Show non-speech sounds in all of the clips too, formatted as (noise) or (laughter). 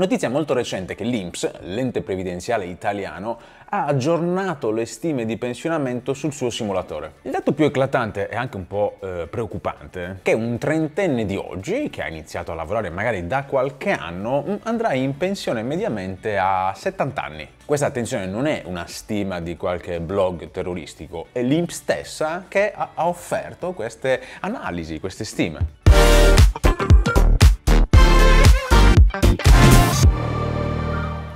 Notizia molto recente che l'INPS, l'ente previdenziale italiano, ha aggiornato le stime di pensionamento sul suo simulatore. Il dato più eclatante e anche un po' eh, preoccupante è che un trentenne di oggi, che ha iniziato a lavorare magari da qualche anno, mm, andrà in pensione mediamente a 70 anni. Questa attenzione non è una stima di qualche blog terroristico, è l'INPS stessa che ha offerto queste analisi, queste stime.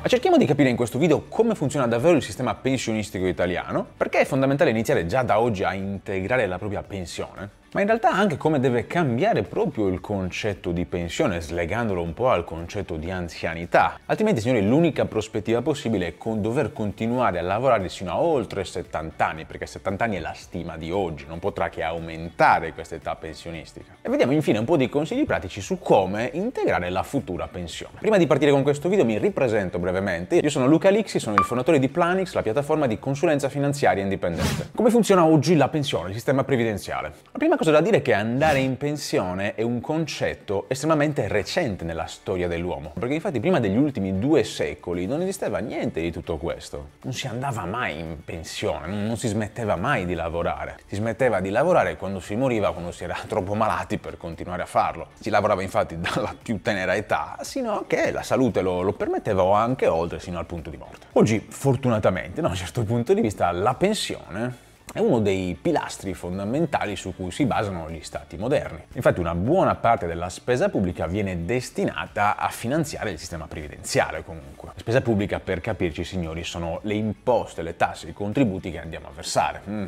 Ma cerchiamo di capire in questo video come funziona davvero il sistema pensionistico italiano, perché è fondamentale iniziare già da oggi a integrare la propria pensione ma in realtà anche come deve cambiare proprio il concetto di pensione, slegandolo un po' al concetto di anzianità. Altrimenti, signori, l'unica prospettiva possibile è con dover continuare a lavorare sino a oltre 70 anni, perché 70 anni è la stima di oggi, non potrà che aumentare questa età pensionistica. E vediamo infine un po' di consigli pratici su come integrare la futura pensione. Prima di partire con questo video mi ripresento brevemente. Io sono Luca Lixi, sono il fondatore di Planix, la piattaforma di consulenza finanziaria indipendente. Come funziona oggi la pensione, il sistema previdenziale? La prima cosa cosa da dire che andare in pensione è un concetto estremamente recente nella storia dell'uomo, perché infatti prima degli ultimi due secoli non esisteva niente di tutto questo. Non si andava mai in pensione, non si smetteva mai di lavorare. Si smetteva di lavorare quando si moriva, quando si era (laughs) troppo malati per continuare a farlo. Si lavorava infatti dalla più tenera età, sino a che la salute lo, lo permetteva o anche oltre, sino al punto di morte. Oggi, fortunatamente, da no, un certo punto di vista, la pensione è uno dei pilastri fondamentali su cui si basano gli stati moderni. Infatti una buona parte della spesa pubblica viene destinata a finanziare il sistema previdenziale comunque. La spesa pubblica, per capirci signori, sono le imposte, le tasse, i contributi che andiamo a versare. Mm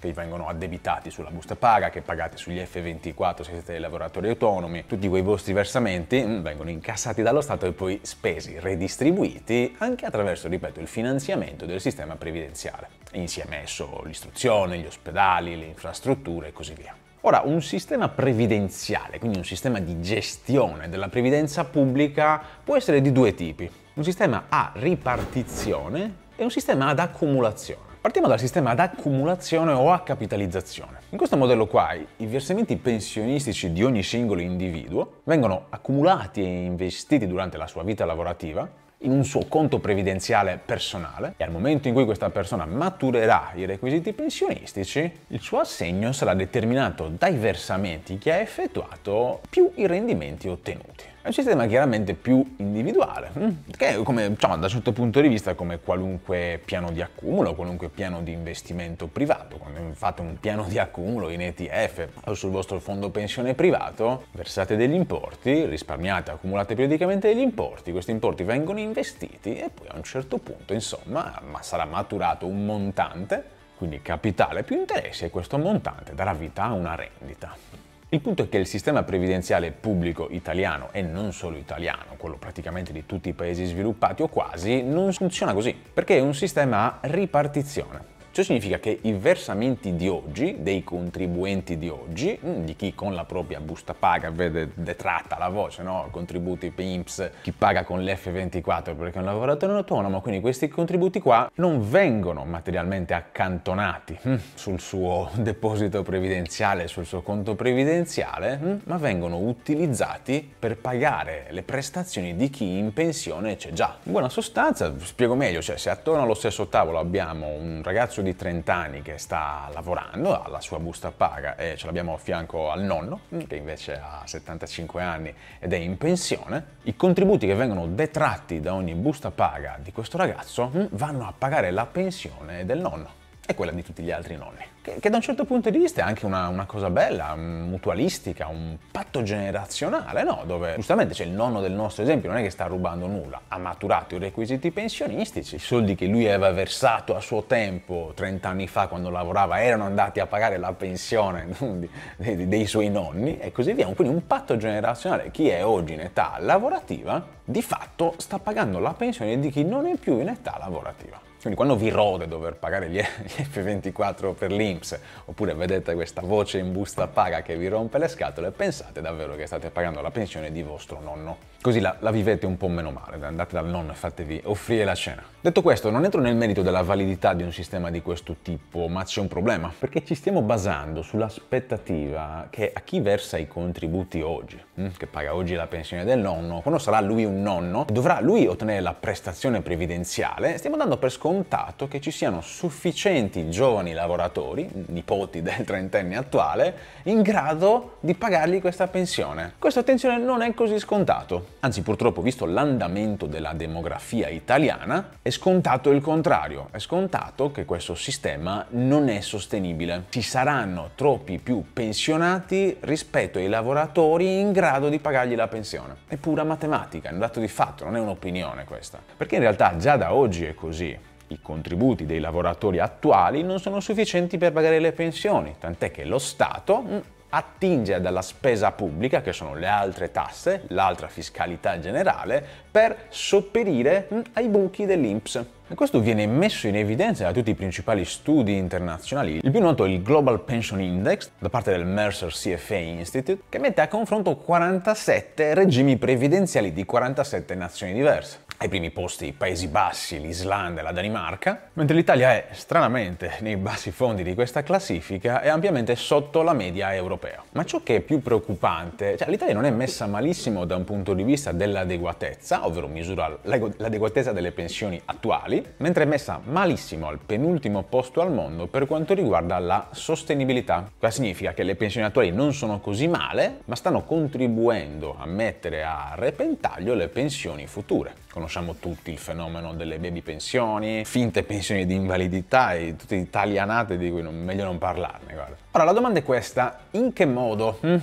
che vengono addebitati sulla busta paga, che pagate sugli F24 se siete lavoratori autonomi, tutti quei vostri versamenti mm, vengono incassati dallo Stato e poi spesi, redistribuiti anche attraverso, ripeto, il finanziamento del sistema previdenziale insieme a esso l'istruzione, gli ospedali, le infrastrutture e così via. Ora, un sistema previdenziale, quindi un sistema di gestione della previdenza pubblica, può essere di due tipi. Un sistema a ripartizione e un sistema ad accumulazione. Partiamo dal sistema ad accumulazione o a capitalizzazione. In questo modello qua i versamenti pensionistici di ogni singolo individuo vengono accumulati e investiti durante la sua vita lavorativa in un suo conto previdenziale personale e al momento in cui questa persona maturerà i requisiti pensionistici, il suo assegno sarà determinato dai versamenti che ha effettuato più i rendimenti ottenuti. È un sistema chiaramente più individuale, mm, che come, diciamo, da certo punto di vista come qualunque piano di accumulo, qualunque piano di investimento privato. Quando fate un piano di accumulo in ETF o sul vostro fondo pensione privato, versate degli importi, risparmiate, accumulate periodicamente degli importi, questi importi vengono investiti e poi a un certo punto, insomma, sarà maturato un montante, quindi capitale più interessi e questo montante darà vita a una rendita. Il punto è che il sistema previdenziale pubblico italiano, e non solo italiano, quello praticamente di tutti i paesi sviluppati o quasi, non funziona così, perché è un sistema a ripartizione. Ciò significa che i versamenti di oggi, dei contribuenti di oggi, mm, di chi con la propria busta paga vede detratta la voce, no? contributi PIMS, chi paga con l'F24 perché è un lavoratore autonomo, quindi questi contributi qua non vengono materialmente accantonati mm, sul suo (laughs) deposito previdenziale, sul suo conto previdenziale, mm, ma vengono utilizzati per pagare le prestazioni di chi in pensione c'è già. In buona sostanza, spiego meglio, cioè se attorno allo stesso tavolo abbiamo un ragazzo di di 30 anni che sta lavorando, ha la sua busta paga e ce l'abbiamo a fianco al nonno, mm, che invece ha 75 anni ed è in pensione, i contributi che vengono detratti da ogni busta paga di questo ragazzo mm, vanno a pagare la pensione del nonno è quella di tutti gli altri nonni. Che, che da un certo punto di vista è anche una, una cosa bella, mm, mutualistica, un patto generazionale, no? Dove giustamente c'è cioè, il nonno del nostro esempio, non è che sta rubando nulla, ha maturato i requisiti pensionistici, i soldi che lui aveva versato a suo tempo, 30 anni fa quando lavorava, erano andati a pagare la pensione (laughs) dei, dei suoi nonni e così via. Quindi un patto generazionale, chi è oggi in età lavorativa, di fatto sta pagando la pensione di chi non è più in età lavorativa. Quindi quando vi rode dover pagare gli (laughs) F24 per l'Inps, oppure vedete questa voce in busta paga che vi rompe le scatole, pensate davvero che state pagando la pensione di vostro nonno. Così la, la, vivete un po' meno male, andate dal nonno e fatevi offrire la cena. Detto questo, non entro nel merito della validità di un sistema di questo tipo, ma c'è un problema, perché ci stiamo basando sull'aspettativa che a chi versa i contributi oggi, mm, che paga oggi la pensione del nonno, quando sarà lui un nonno, dovrà lui ottenere la prestazione previdenziale, stiamo dando per scontato che ci siano sufficienti giovani lavoratori, nipoti del trentenne attuale, in grado di pagargli questa pensione. Questa attenzione non è così scontato. Anzi, purtroppo, visto l'andamento della demografia italiana, è scontato il contrario, è scontato che questo sistema non è sostenibile. Ci saranno troppi più pensionati rispetto ai lavoratori in grado di pagargli la pensione. È pura matematica, è un dato di fatto, non è un'opinione questa. Perché in realtà già da oggi è così i contributi dei lavoratori attuali non sono sufficienti per pagare le pensioni, tant'è che lo Stato mm, attinge dalla spesa pubblica, che sono le altre tasse, l'altra fiscalità generale, per sopperire mm, ai buchi dell'INPS. E questo viene messo in evidenza da tutti i principali studi internazionali. Il più noto è il Global Pension Index, da parte del Mercer CFA Institute, che mette a confronto 47 regimi previdenziali di 47 nazioni diverse ai primi posti i Paesi Bassi, l'Islanda e la Danimarca, mentre l'Italia è stranamente nei bassi fondi di questa classifica e ampiamente sotto la media europea. Ma ciò che è più preoccupante, cioè l'Italia non è messa malissimo da un punto di vista dell'adeguatezza, ovvero misura l'adeguatezza delle pensioni attuali, mentre è messa malissimo al penultimo posto al mondo per quanto riguarda la sostenibilità. Questo significa che le pensioni attuali non sono così male, ma stanno contribuendo a mettere a repentaglio le pensioni future. Conosciamo tutti il fenomeno delle baby pensioni, finte pensioni di invalidità e tutte italianate di cui non, meglio non parlarne, guarda. Allora, la domanda è questa, in che modo hm,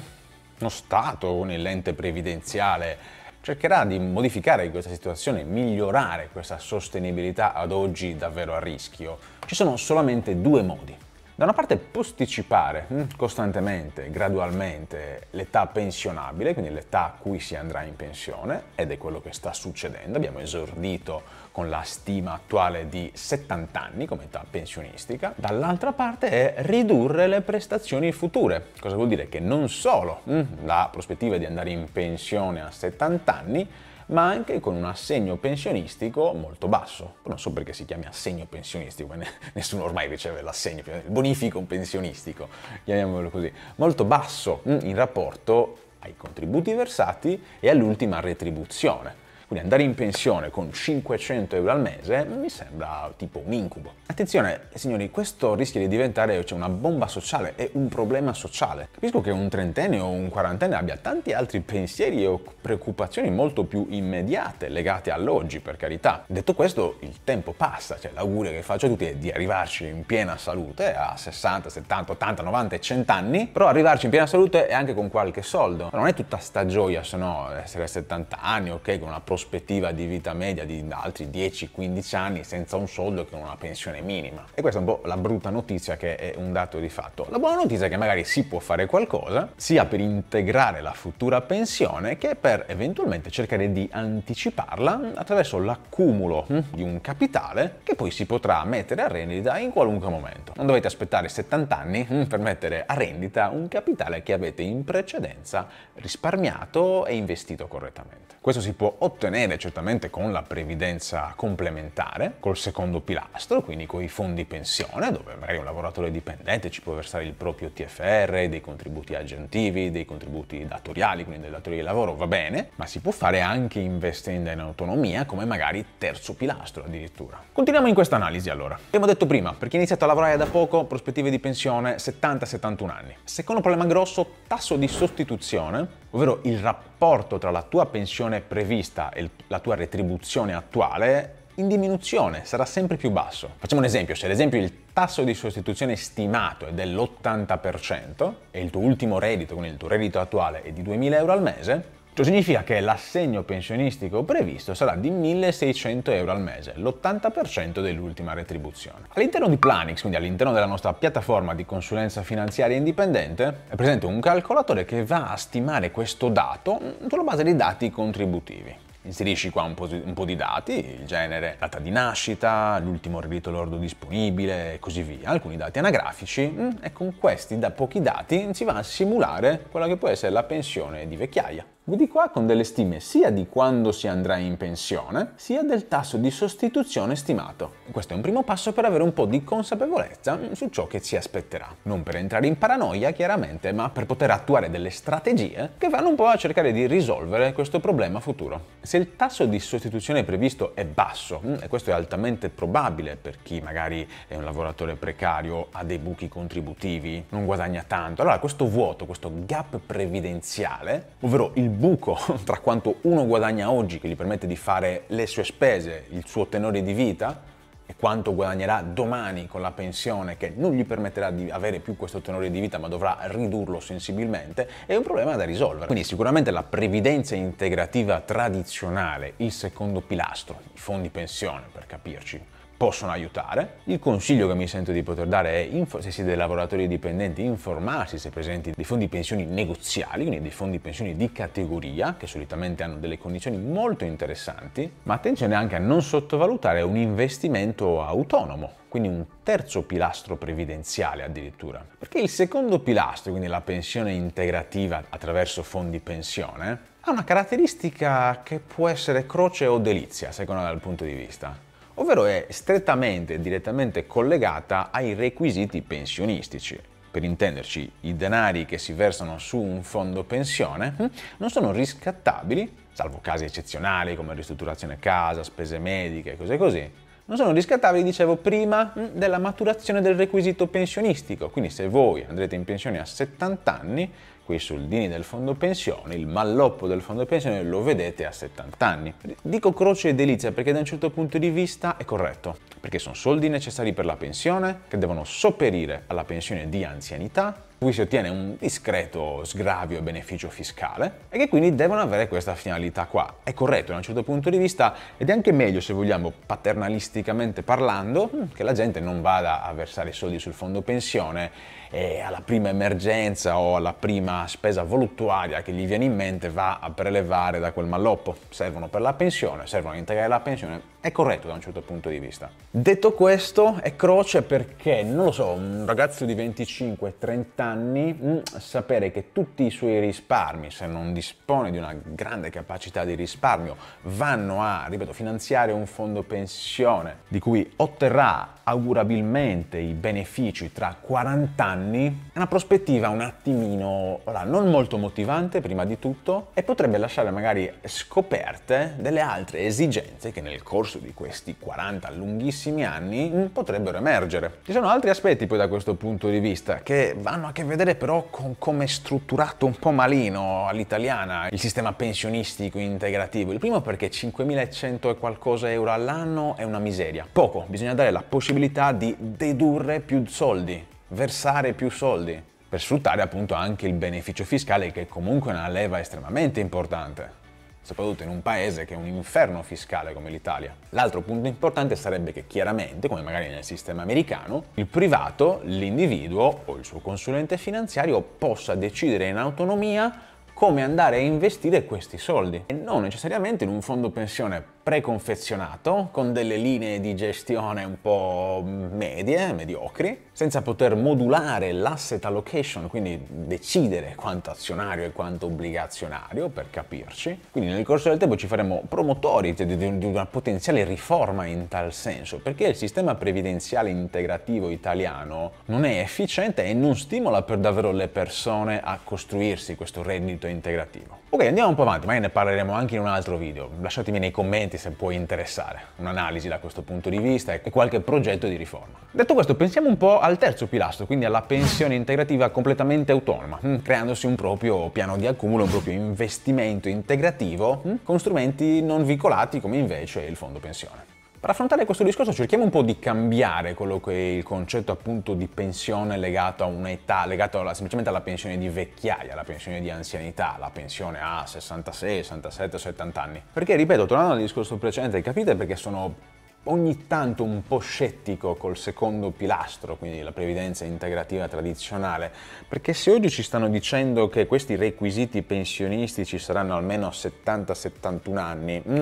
uno Stato, il lente previdenziale, cercherà di modificare questa situazione, migliorare questa sostenibilità ad oggi davvero a rischio? Ci sono solamente due modi da una parte posticipare mm, costantemente, gradualmente, l'età pensionabile, quindi l'età a cui si andrà in pensione, ed è quello che sta succedendo. Abbiamo esordito con la stima attuale di 70 anni come età pensionistica. Dall'altra parte è ridurre le prestazioni future. Cosa vuol dire? Che non solo mm, la prospettiva di andare in pensione a 70 anni, ma anche con un assegno pensionistico molto basso. Non so perché si chiami assegno pensionistico, (laughs) nessuno ormai riceve l'assegno, il bonifico pensionistico, chiamiamolo così, molto basso mm, in rapporto ai contributi versati e all'ultima retribuzione. Quindi andare in pensione con 500 euro al mese mi sembra tipo un incubo. Attenzione, signori, questo rischia di diventare cioè, una bomba sociale, è un problema sociale. Capisco che un trentenne o un quarantenne abbia tanti altri pensieri o preoccupazioni molto più immediate legate all'oggi, per carità. Detto questo, il tempo passa, cioè l'augurio che faccio a tutti è di arrivarci in piena salute a 60, 70, 80, 90 e 100 anni, però arrivarci in piena salute è anche con qualche soldo. Non è tutta sta gioia, se no, essere a 70 anni, ok, con una protezione prospettiva di vita media di altri 10-15 anni senza un soldo che una pensione minima. E questa è un po' la brutta notizia che è un dato di fatto. La buona notizia è che magari si può fare qualcosa, sia per integrare la futura pensione che per eventualmente cercare di anticiparla attraverso l'accumulo hm, di un capitale che poi si potrà mettere a rendita in qualunque momento. Non dovete aspettare 70 anni hm, per mettere a rendita un capitale che avete in precedenza risparmiato e investito correttamente. Questo si può ottenere ottenere certamente con la previdenza complementare, col secondo pilastro, quindi con i fondi pensione, dove magari un lavoratore dipendente ci può versare il proprio TFR, dei contributi aggiuntivi, dei contributi datoriali, quindi dei datori di lavoro, va bene, ma si può fare anche investendo in autonomia come magari terzo pilastro addirittura. Continuiamo in questa analisi allora. Abbiamo detto prima, per chi ha iniziato a lavorare da poco, prospettive di pensione 70-71 anni. Secondo problema grosso, tasso di sostituzione, ovvero il rapporto rapporto tra la tua pensione prevista e la tua retribuzione attuale in diminuzione, sarà sempre più basso. Facciamo un esempio, se ad esempio il tasso di sostituzione stimato è dell'80% e il tuo ultimo reddito, quindi il tuo reddito attuale è di 2.000 euro al mese, Ciò significa che l'assegno pensionistico previsto sarà di 1600 euro al mese, l'80% dell'ultima retribuzione. All'interno di Planix, quindi all'interno della nostra piattaforma di consulenza finanziaria indipendente, è presente un calcolatore che va a stimare questo dato sulla base dei dati contributivi. Inserisci qua un po, di, un po, di, dati, il genere, data di nascita, l'ultimo reddito lordo disponibile e così via, alcuni dati anagrafici mm, e con questi da pochi dati si va a simulare quella che può essere la pensione di vecchiaia di qua con delle stime sia di quando si andrà in pensione, sia del tasso di sostituzione stimato. Questo è un primo passo per avere un po' di consapevolezza su ciò che ci aspetterà. Non per entrare in paranoia, chiaramente, ma per poter attuare delle strategie che vanno un po' a cercare di risolvere questo problema futuro. Se il tasso di sostituzione previsto è basso, e questo è altamente probabile per chi magari è un lavoratore precario, ha dei buchi contributivi, non guadagna tanto, allora questo vuoto, questo gap previdenziale, ovvero il buco (laughs) tra quanto uno guadagna oggi che gli permette di fare le sue spese, il suo tenore di vita e quanto guadagnerà domani con la pensione che non gli permetterà di avere più questo tenore di vita ma dovrà ridurlo sensibilmente, è un problema da risolvere. Quindi sicuramente la previdenza integrativa tradizionale, il secondo pilastro, i fondi pensione per capirci, possono aiutare. Il consiglio che mi sento di poter dare è, se siete lavoratori dipendenti, informarsi se presenti dei fondi pensioni negoziali, quindi dei fondi pensioni di categoria, che solitamente hanno delle condizioni molto interessanti, ma attenzione anche a non sottovalutare un investimento autonomo, quindi un terzo pilastro previdenziale addirittura. Perché il secondo pilastro, quindi la pensione integrativa attraverso fondi pensione, ha una caratteristica che può essere croce o delizia, secondo dal punto di vista ovvero è strettamente e direttamente collegata ai requisiti pensionistici. Per intenderci, i denari che si versano su un fondo pensione hm, non sono riscattabili, salvo casi eccezionali come ristrutturazione casa, spese mediche e cose così, non sono riscattabili, dicevo prima, hm, della maturazione del requisito pensionistico. Quindi se voi andrete in pensione a 70 anni, qui sul del fondo pensione, il malloppo del fondo pensione lo vedete a 70 anni. Dico croce e delizia perché da un certo punto di vista è corretto, perché sono soldi necessari per la pensione che devono sopperire alla pensione di anzianità cui si ottiene un discreto sgravio e beneficio fiscale e che quindi devono avere questa finalità qua. È corretto da un certo punto di vista ed è anche meglio se vogliamo paternalisticamente parlando che la gente non vada a versare i soldi sul fondo pensione e alla prima emergenza o alla prima spesa voluttuaria che gli viene in mente va a prelevare da quel malloppo. Servono per la pensione, servono a integrare la pensione, è corretto da un certo punto di vista. Detto questo, è croce perché, non lo so, un ragazzo di 25-30 anni, mh, mm, sapere che tutti i suoi risparmi, se non dispone di una grande capacità di risparmio, vanno a, ripeto, finanziare un fondo pensione di cui otterrà augurabilmente i benefici tra 40 anni, anni è una prospettiva un attimino ora, non molto motivante prima di tutto e potrebbe lasciare magari scoperte delle altre esigenze che nel corso di questi 40 lunghissimi anni mm, potrebbero emergere. Ci sono altri aspetti poi da questo punto di vista che vanno a che vedere però con come è strutturato un po' malino all'italiana il sistema pensionistico integrativo. Il primo perché 5.100 e qualcosa euro all'anno è una miseria. Poco, bisogna dare la possibilità di dedurre più soldi versare più soldi per sfruttare appunto anche il beneficio fiscale che è comunque una leva estremamente importante soprattutto in un paese che è un inferno fiscale come l'Italia. L'altro punto importante sarebbe che chiaramente, come magari nel sistema americano, il privato, l'individuo o il suo consulente finanziario possa decidere in autonomia come andare a investire questi soldi e non necessariamente in un fondo pensione preconfezionato con delle linee di gestione un po' medie, mediocri, senza poter modulare l'asset allocation, quindi decidere quanto azionario e quanto obbligazionario per capirci. Quindi nel corso del tempo ci faremo promotori di una potenziale riforma in tal senso, perché il sistema previdenziale integrativo italiano non è efficiente e non stimola per davvero le persone a costruirsi questo reddito integrativo. Ok, andiamo un po' avanti, magari ne parleremo anche in un altro video. Lasciatemi nei commenti se può interessare un'analisi da questo punto di vista e qualche progetto di riforma. Detto questo, pensiamo un po' al terzo pilastro, quindi alla pensione integrativa completamente autonoma, mm, creandosi un proprio piano di accumulo, un proprio investimento integrativo mm, con strumenti non vincolati come invece il fondo pensione. Per affrontare questo discorso cerchiamo un po' di cambiare quello che è il concetto appunto di pensione legato a un'età, legato alla, semplicemente alla pensione di vecchiaia, alla pensione di anzianità, la pensione a 66, 67, 70 anni. Perché ripeto, tornando al discorso precedente, capite perché sono ogni tanto un po' scettico col secondo pilastro, quindi la previdenza integrativa tradizionale, perché se oggi ci stanno dicendo che questi requisiti pensionistici saranno almeno 70-71 anni, mh, mm,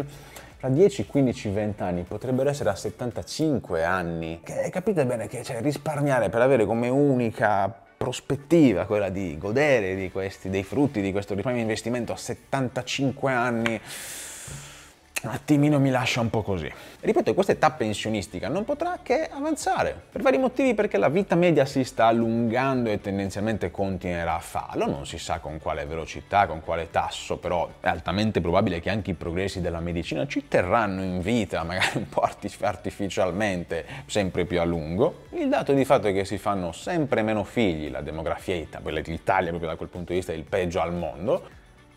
fra 10, 15, 20 anni potrebbero essere a 75 anni. Che, capite bene che cioè, risparmiare per avere come unica prospettiva quella di godere di questi, dei frutti di questo risparmio di investimento a 75 anni un attimino mi lascia un po' così. Ripeto, questa età pensionistica non potrà che avanzare, per vari motivi perché la vita media si sta allungando e tendenzialmente continuerà a farlo, non si sa con quale velocità, con quale tasso, però è altamente probabile che anche i progressi della medicina ci terranno in vita, magari un po' artificialmente, sempre più a lungo. Il dato di fatto è che si fanno sempre meno figli, la demografia, l'Italia proprio da quel punto di vista è il peggio al mondo,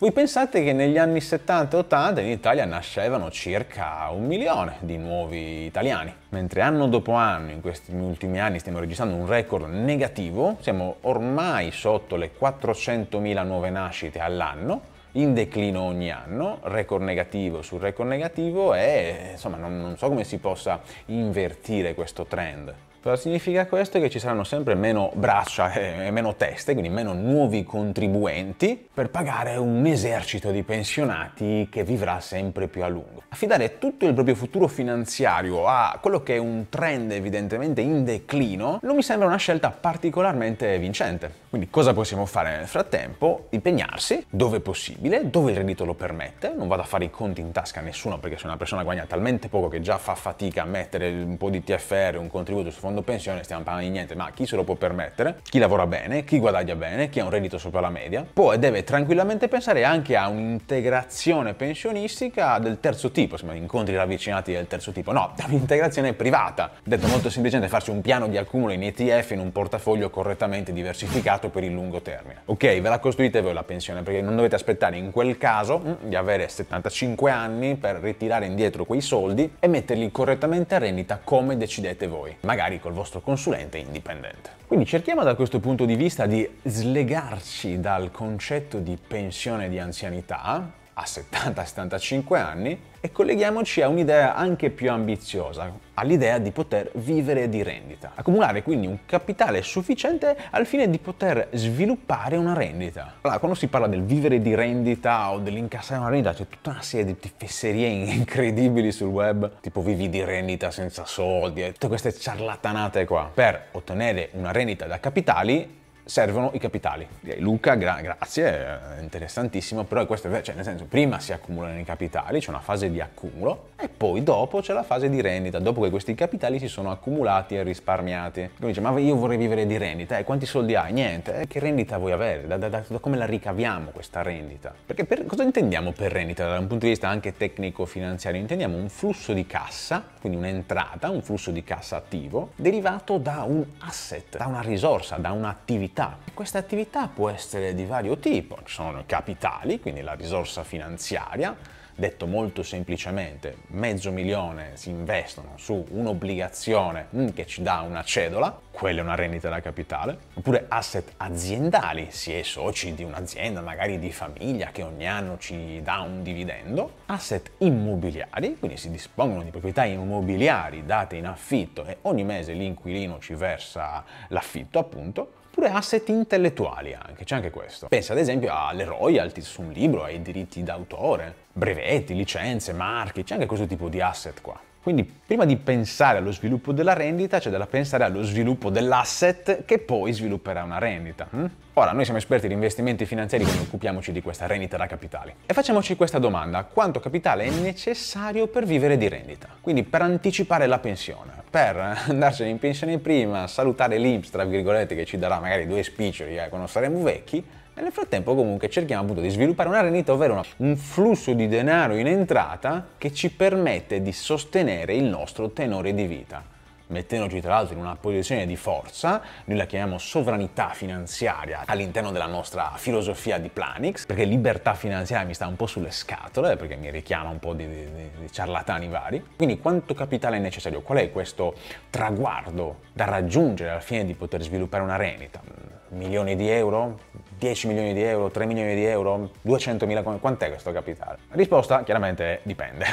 voi pensate che negli anni 70 e 80 in Italia nascevano circa un milione di nuovi italiani, mentre anno dopo anno, in questi ultimi anni stiamo registrando un record negativo, siamo ormai sotto le 400.000 nuove nascite all'anno, in declino ogni anno, record negativo su record negativo e insomma non, non so come si possa invertire questo trend. Cosa significa questo? Che ci saranno sempre meno braccia eh, e meno teste, quindi meno nuovi contribuenti, per pagare un esercito di pensionati che vivrà sempre più a lungo. Affidare tutto il proprio futuro finanziario a quello che è un trend evidentemente in declino non mi sembra una scelta particolarmente vincente. Quindi cosa possiamo fare nel frattempo? Impegnarsi dove possibile, dove il reddito lo permette, non vado a fare i conti in tasca a nessuno perché se una persona guadagna talmente poco che già fa fatica a mettere un po' di TFR, un contributo su fondo parlando pensione, stiamo parlando di niente, ma chi se lo può permettere? Chi lavora bene, chi guadagna bene, chi ha un reddito sopra la media, può e deve tranquillamente pensare anche a un'integrazione pensionistica del terzo tipo, insomma, incontri ravvicinati del terzo tipo, no, da (laughs) un'integrazione privata. Detto molto semplicemente, farsi un piano di accumulo in ETF in un portafoglio correttamente diversificato per il lungo termine. Ok, ve la costruite voi la pensione, perché non dovete aspettare in quel caso mm, di avere 75 anni per ritirare indietro quei soldi e metterli correttamente a rendita come decidete voi. Magari magari col vostro consulente indipendente. Quindi cerchiamo da questo punto di vista di slegarci dal concetto di pensione di anzianità a 70-75 anni e colleghiamoci a un'idea anche più ambiziosa, all'idea di poter vivere di rendita. Accumulare quindi un capitale sufficiente al fine di poter sviluppare una rendita. Allora, quando si parla del vivere di rendita o dell'incassare una rendita, c'è tutta una serie di fesserie (laughs) incredibili sul web, tipo vivi di rendita senza soldi e tutte queste ciarlatanate qua. Per ottenere una rendita da capitali servono i capitali. Luca, gra grazie, interessantissimo, però questo, è cioè, nel senso, prima si accumulano i capitali, c'è una fase di accumulo, e poi dopo c'è la fase di rendita, dopo che questi capitali si sono accumulati e risparmiati. Quindi dice, ma io vorrei vivere di rendita, e eh, quanti soldi hai? Niente, eh, che rendita vuoi avere? Da, da, da, da, come la ricaviamo questa rendita? Perché per, cosa intendiamo per rendita? Da un punto di vista anche tecnico-finanziario, intendiamo un flusso di cassa, quindi un'entrata, un flusso di cassa attivo, derivato da un asset, da una risorsa, da un'attività attività. Questa attività può essere di vario tipo, ci sono i capitali, quindi la risorsa finanziaria, detto molto semplicemente, mezzo milione si investono su un'obbligazione mm, che ci dà una cedola, quella è una rendita da capitale, oppure asset aziendali, si è soci di un'azienda, magari di famiglia, che ogni anno ci dà un dividendo, asset immobiliari, quindi si dispongono di proprietà immobiliari date in affitto e ogni mese l'inquilino ci versa l'affitto appunto, oppure asset intellettuali anche, c'è anche questo. Pensa ad esempio alle royalties su un libro, ai diritti d'autore, brevetti, licenze, marchi, c'è anche questo tipo di asset qua. Quindi prima di pensare allo sviluppo della rendita c'è da pensare allo sviluppo dell'asset che poi svilupperà una rendita. Hm? Ora, noi siamo esperti di investimenti finanziari, quindi occupiamoci di questa rendita da capitali. E facciamoci questa domanda, quanto capitale è necessario per vivere di rendita? Quindi per anticipare la pensione, per andarsene in pensione prima, salutare l'Inps, tra virgolette, che ci darà magari due spiccioli eh, quando saremo vecchi, e nel frattempo comunque cerchiamo appunto di sviluppare una rendita, ovvero un flusso di denaro in entrata che ci permette di sostenere il nostro tenore di vita mettendoci tra l'altro in una posizione di forza, noi la chiamiamo sovranità finanziaria all'interno della nostra filosofia di Planix, perché libertà finanziaria mi sta un po' sulle scatole, perché mi richiama un po' di, di, di ciarlatani vari. Quindi quanto capitale è necessario? Qual è questo traguardo da raggiungere al fine di poter sviluppare una rendita? milioni di euro, 10 milioni di euro, 3 milioni di euro, 200 mila, quant'è questo capitale? La risposta chiaramente è dipende.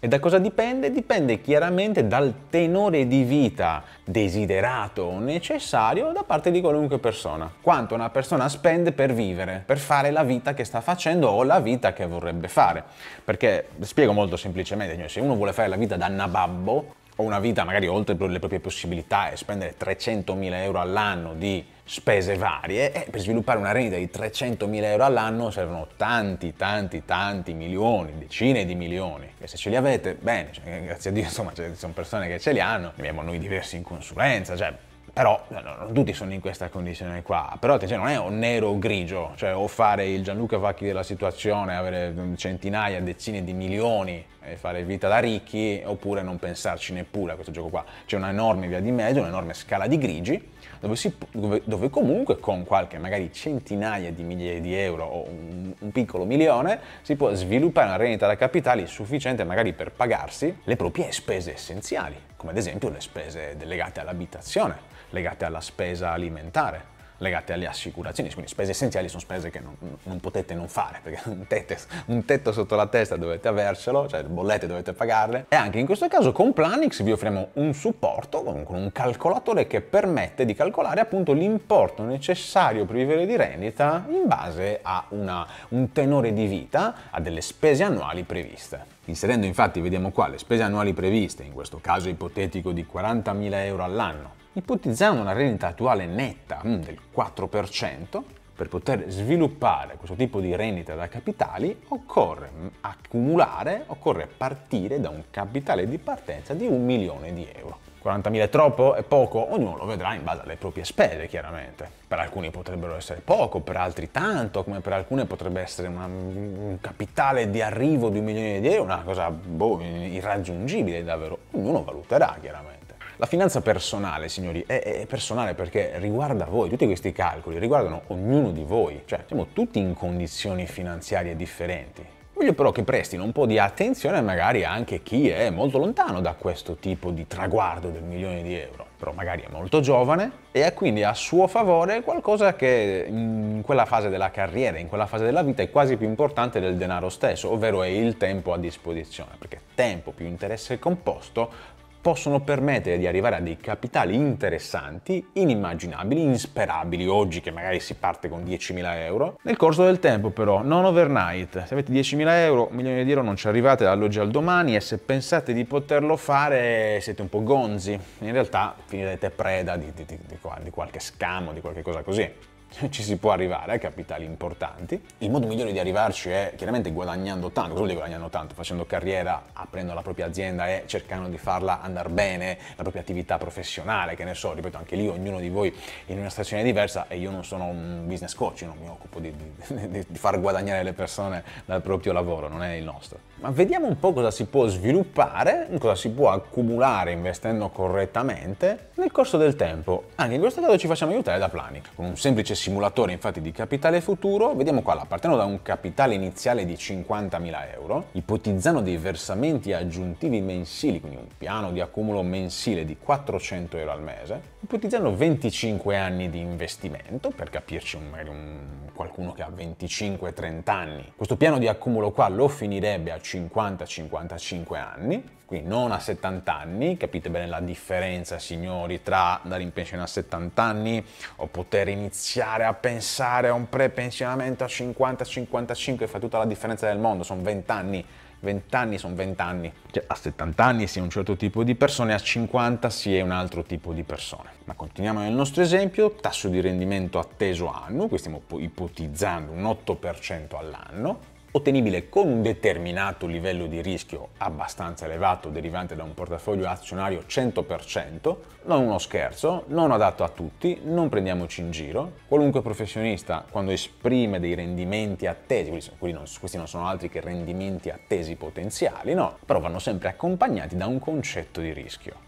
(laughs) e da cosa dipende? Dipende chiaramente dal tenore di vita desiderato o necessario da parte di qualunque persona. Quanto una persona spende per vivere, per fare la vita che sta facendo o la vita che vorrebbe fare. Perché, spiego molto semplicemente, cioè, se uno vuole fare la vita da nababbo, o una vita magari oltre le proprie possibilità e spendere 300 mila euro all'anno di spese varie e per sviluppare una rendita di 300.000 euro all'anno servono tanti, tanti, tanti milioni, decine di milioni. E se ce li avete, bene, cioè, eh, grazie a Dio, (laughs) insomma, ci sono persone che ce li hanno, ne abbiamo noi diversi in consulenza, cioè però non tutti sono in questa condizione qua, però attenzione non è o nero o grigio, cioè o fare il Gianluca Vacchi della situazione, avere centinaia, decine di milioni e fare vita da ricchi, oppure non pensarci neppure a questo gioco qua, c'è un'enorme via di mezzo, un'enorme scala di grigi dove, si, dove, dove, comunque con qualche magari centinaia di migliaia di euro o un, un piccolo milione si può sviluppare una rendita da capitali sufficiente magari per pagarsi le proprie spese essenziali, come ad esempio le spese legate all'abitazione, legate alla spesa alimentare legate alle assicurazioni, quindi spese essenziali sono spese che non, non potete non fare, perché un, tete, un, tetto sotto la testa dovete avercelo, cioè le bollette dovete pagarle. E anche in questo caso con Planix vi offriamo un supporto con, con un calcolatore che permette di calcolare appunto l'importo necessario per vivere di rendita in base a una, un tenore di vita, a delle spese annuali previste. Inserendo infatti, vediamo qua, le spese annuali previste, in questo caso ipotetico di 40.000 euro all'anno, ipotizzando una rendita attuale netta mm, del 4%, per poter sviluppare questo tipo di rendita da capitali occorre mm, accumulare, occorre partire da un capitale di partenza di un milione di euro. 40.000 è troppo? È poco? Ognuno lo vedrà in base alle proprie spese, chiaramente. Per alcuni potrebbero essere poco, per altri tanto, come per alcune potrebbe essere una, un capitale di arrivo di un milione di euro, una cosa boh, irraggiungibile davvero. Ognuno valuterà, chiaramente. La finanza personale, signori, è, è personale perché riguarda voi, tutti questi calcoli riguardano ognuno di voi, cioè siamo tutti in condizioni finanziarie differenti. Voglio però che prestino un po' di attenzione magari anche chi è molto lontano da questo tipo di traguardo del milione di euro, però magari è molto giovane e ha quindi a suo favore qualcosa che in quella fase della carriera, in quella fase della vita è quasi più importante del denaro stesso, ovvero è il tempo a disposizione, perché tempo più interesse composto possono permettere di arrivare a dei capitali interessanti, inimmaginabili, insperabili oggi che magari si parte con 10.000 euro. Nel corso del tempo però, non overnight, se avete 10.000 euro, un milione di euro non ci arrivate dall'oggi al domani e se pensate di poterlo fare siete un po' gonzi, in realtà finirete preda di, di, di, di qualche scamo, di qualche cosa così. (laughs) ci si può arrivare a capitali importanti. Il modo migliore di arrivarci è chiaramente guadagnando tanto, cosa vuol dire guadagnando tanto? Facendo carriera, aprendo la propria azienda e cercando di farla andare bene, la propria attività professionale, che ne so, ripeto, anche lì ognuno di voi in una situazione diversa e io non sono un business coach, non mi occupo di, di, di far guadagnare le persone dal proprio lavoro, non è il nostro. Ma vediamo un po' cosa si può sviluppare, cosa si può accumulare investendo correttamente nel corso del tempo. Anche in questo caso ci facciamo aiutare da Planic. Con un semplice simulatore infatti di capitale futuro, vediamo qua, là, partendo da un capitale iniziale di 50.000 euro, ipotizzando dei versamenti aggiuntivi mensili, quindi un piano di accumulo mensile di 400 euro al mese, ipotizzando 25 anni di investimento, per capirci magari un, qualcuno che ha 25-30 anni. Questo piano di accumulo qua lo finirebbe a 50-55 anni, quindi non a 70 anni, capite bene la differenza signori tra andare in pensione a 70 anni o poter iniziare a pensare a un prepensionamento a 50-55, fa tutta la differenza del mondo, sono 20 anni 20 anni sono 20 anni, cioè, a 70 anni si è un certo tipo di persone, a 50 si è un altro tipo di persone. Ma continuiamo nel nostro esempio, tasso di rendimento atteso annuo, qui stiamo ipotizzando un 8% all'anno, ottenibile con un determinato livello di rischio abbastanza elevato derivante da un portafoglio azionario 100%, non uno scherzo, non adatto a tutti, non prendiamoci in giro. Qualunque professionista quando esprime dei rendimenti attesi, questi non sono altri che rendimenti attesi potenziali, no, però vanno sempre accompagnati da un concetto di rischio.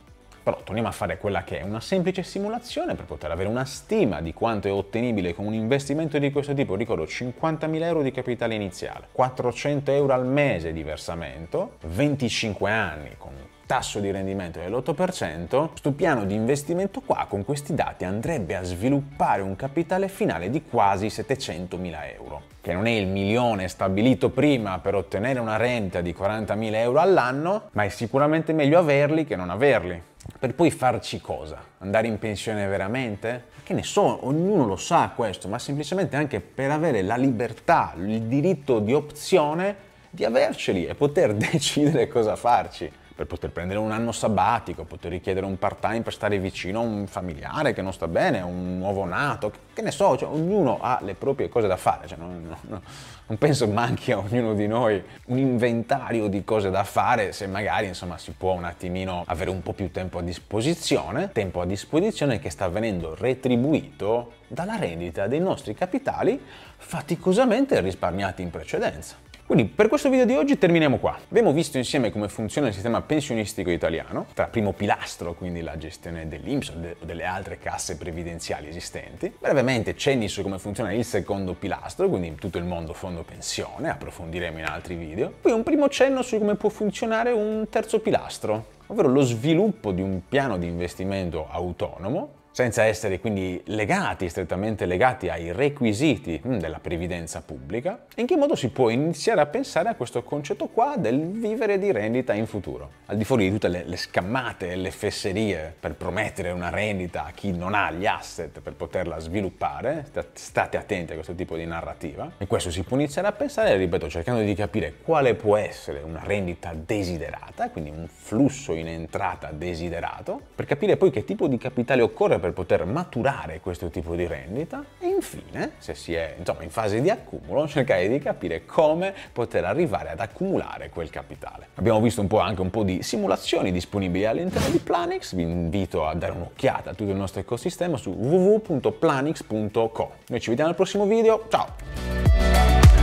Però torniamo a fare quella che è una semplice simulazione per poter avere una stima di quanto è ottenibile con un investimento di questo tipo. Ricordo 50.000 euro di capitale iniziale, 400 euro al mese di versamento, 25 anni con tasso di rendimento dell'8%, questo piano di investimento qua con questi dati andrebbe a sviluppare un capitale finale di quasi 700.000 euro, che non è il milione stabilito prima per ottenere una renta di 40.000 euro all'anno, ma è sicuramente meglio averli che non averli. Per poi farci cosa? Andare in pensione veramente? Che ne so, ognuno lo sa questo, ma semplicemente anche per avere la libertà, il diritto di opzione di averceli e poter (laughs) decidere cosa farci per poter prendere un anno sabbatico, poter richiedere un part-time per stare vicino a un familiare che non sta bene, a un nuovo nato, che ne so, cioè, ognuno ha le proprie cose da fare, cioè, non, non, non, penso manchi a ognuno di noi un inventario di cose da fare se magari insomma si può un attimino avere un po' più tempo a disposizione, tempo a disposizione che sta venendo retribuito dalla rendita dei nostri capitali faticosamente risparmiati in precedenza. Quindi per questo video di oggi terminiamo qua. Abbiamo visto insieme come funziona il sistema pensionistico italiano, tra primo pilastro, quindi la gestione dell'Inps o delle altre casse previdenziali esistenti, brevemente cenni su come funziona il secondo pilastro, quindi tutto il mondo fondo pensione, approfondiremo in altri video, poi un primo cenno su come può funzionare un terzo pilastro, ovvero lo sviluppo di un piano di investimento autonomo senza essere quindi legati, strettamente legati ai requisiti mm, della previdenza pubblica, in che modo si può iniziare a pensare a questo concetto qua del vivere di rendita in futuro? Al di fuori di tutte le, le scammate e le fesserie per promettere una rendita a chi non ha gli asset per poterla sviluppare, state attenti a questo tipo di narrativa, e questo si può iniziare a pensare, ripeto, cercando di capire quale può essere una rendita desiderata, quindi un flusso in entrata desiderato, per capire poi che tipo di capitale occorre per per poter maturare questo tipo di rendita e infine, se si è insomma, in fase di accumulo, cercare di capire come poter arrivare ad accumulare quel capitale. Abbiamo visto un po' anche un po' di simulazioni disponibili all'interno di Planix, vi invito a dare un'occhiata a tutto il nostro ecosistema su www.planix.co. Noi ci vediamo al prossimo video, ciao!